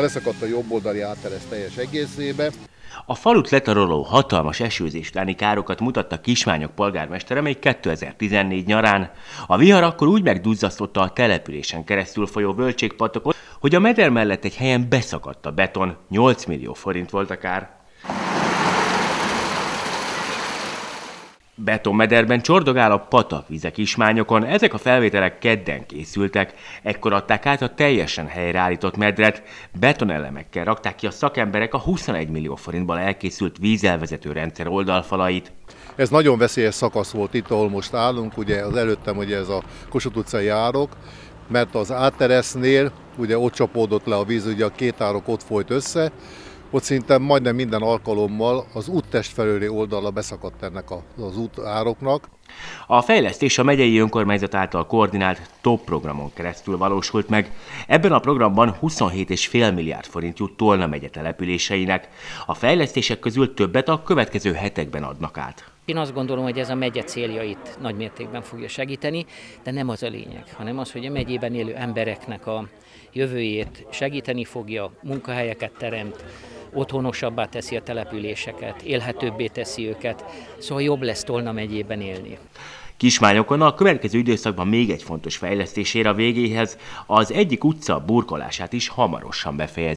mert leszakadt a jobb oldali áteresz teljes egészébe. A falut letaroló hatalmas esőzés utáni károkat mutatta Kismányok polgármestere még 2014 nyarán. A vihar akkor úgy megduzzasztotta a településen keresztül folyó völgységpatokot, hogy a meder mellett egy helyen beszakadt a beton, 8 millió forint volt a kár. betonmederben csordogál a vizek ismányokon, ezek a felvételek kedden készültek, ekkor adták át a teljesen helyreállított medret, betonelemekkel rakták ki a szakemberek a 21 millió forintból elkészült vízelvezető rendszer oldalfalait. Ez nagyon veszélyes szakasz volt itt, ahol most állunk, ugye az előttem ugye ez a Kossuth utcai járok, mert az áteresznél ugye ott csapódott le a víz, ugye a két árok ott folyt össze, ott szinte majdnem minden alkalommal az úttest felőli oldala beszakadt ennek az útároknak. A fejlesztés a megyei önkormányzat által koordinált TOP programon keresztül valósult meg. Ebben a programban 27,5 milliárd forint jut Tolna megye településeinek. A fejlesztések közül többet a következő hetekben adnak át. Én azt gondolom, hogy ez a megye céljait nagy mértékben fogja segíteni, de nem az a lényeg, hanem az, hogy a megyében élő embereknek a jövőjét segíteni fogja, munkahelyeket teremt, otthonosabbá teszi a településeket, élhetőbbé teszi őket, szóval jobb lesz Tolna megyében élni. Kismányokon a következő időszakban még egy fontos fejlesztés ér a végéhez, az egyik utca burkolását is hamarosan befejezi.